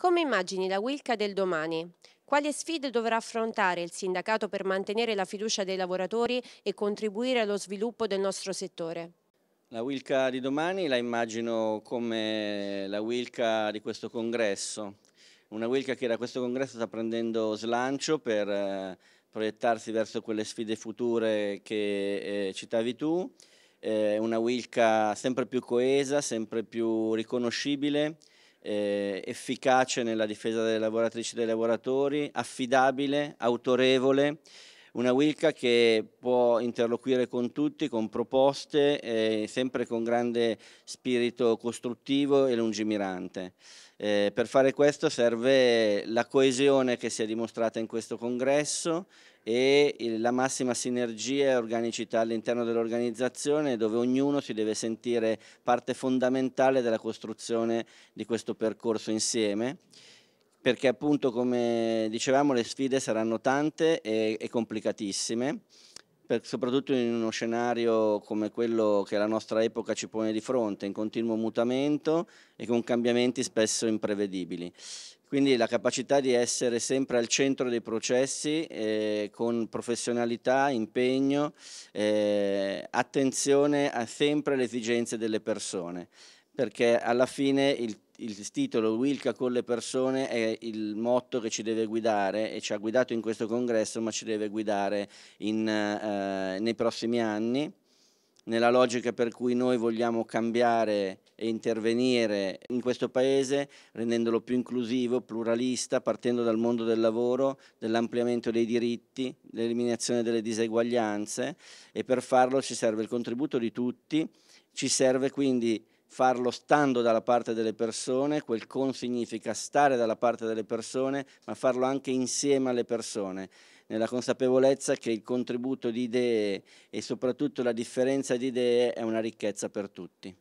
Come immagini la Wilca del domani? Quali sfide dovrà affrontare il sindacato per mantenere la fiducia dei lavoratori e contribuire allo sviluppo del nostro settore? La Wilca di domani la immagino come la Wilca di questo congresso, una Wilca che da questo congresso sta prendendo slancio per eh, proiettarsi verso quelle sfide future che eh, citavi tu, eh, una Wilca sempre più coesa, sempre più riconoscibile, eh, efficace nella difesa delle lavoratrici e dei lavoratori, affidabile, autorevole una Wilca che può interloquire con tutti, con proposte, eh, sempre con grande spirito costruttivo e lungimirante. Eh, per fare questo serve la coesione che si è dimostrata in questo congresso e la massima sinergia e organicità all'interno dell'organizzazione dove ognuno si deve sentire parte fondamentale della costruzione di questo percorso insieme perché appunto come dicevamo le sfide saranno tante e, e complicatissime, per, soprattutto in uno scenario come quello che la nostra epoca ci pone di fronte, in continuo mutamento e con cambiamenti spesso imprevedibili. Quindi la capacità di essere sempre al centro dei processi eh, con professionalità, impegno, eh, attenzione a sempre le esigenze delle persone, perché alla fine il il titolo Wilka con le persone è il motto che ci deve guidare e ci ha guidato in questo congresso, ma ci deve guidare in, eh, nei prossimi anni, nella logica per cui noi vogliamo cambiare e intervenire in questo Paese rendendolo più inclusivo, pluralista, partendo dal mondo del lavoro, dell'ampliamento dei diritti, dell'eliminazione delle diseguaglianze e per farlo ci serve il contributo di tutti, ci serve quindi farlo stando dalla parte delle persone, quel con significa stare dalla parte delle persone, ma farlo anche insieme alle persone, nella consapevolezza che il contributo di idee e soprattutto la differenza di idee è una ricchezza per tutti.